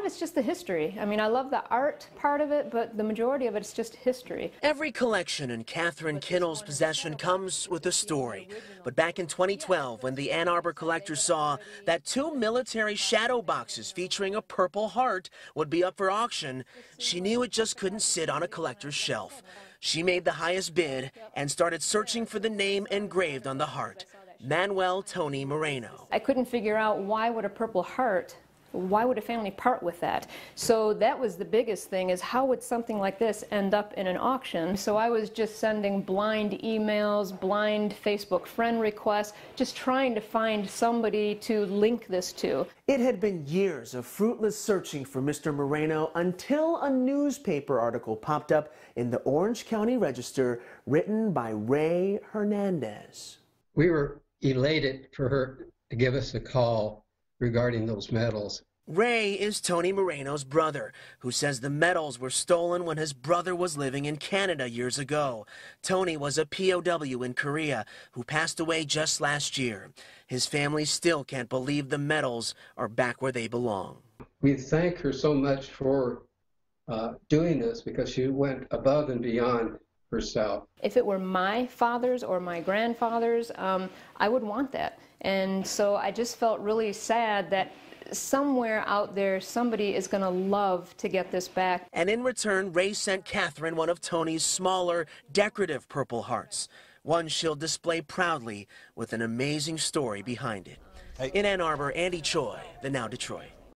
of it's just the history. I mean, I love the art part of it, but the majority of it's just history. Every collection in Catherine Kinnell's possession comes with a story. But back in 2012, when the Ann Arbor collector saw that two military shadow boxes featuring a purple heart would be up for auction, she knew it just couldn't sit on a collector's shelf. She made the highest bid and started searching for the name engraved on the heart. Manuel Tony Moreno. I couldn't figure out why would a purple heart why would a family part with that? So that was the biggest thing is how would something like this end up in an auction? So I was just sending blind emails, blind Facebook friend requests, just trying to find somebody to link this to. It had been years of fruitless searching for Mr. Moreno until a newspaper article popped up in the Orange County Register written by Ray Hernandez. We were elated for her to give us a call regarding those medals. Ray is Tony Moreno's brother, who says the medals were stolen when his brother was living in Canada years ago. Tony was a POW in Korea who passed away just last year. His family still can't believe the medals are back where they belong. We thank her so much for uh, doing this because she went above and beyond herself. If it were my father's or my grandfather's, um, I would want that. And so I just felt really sad that somewhere out there somebody is going to love to get this back. And in return, Ray sent Catherine one of Tony's smaller, decorative purple hearts, one she'll display proudly with an amazing story behind it. Hey. In Ann Arbor, Andy Choi, the Now Detroit.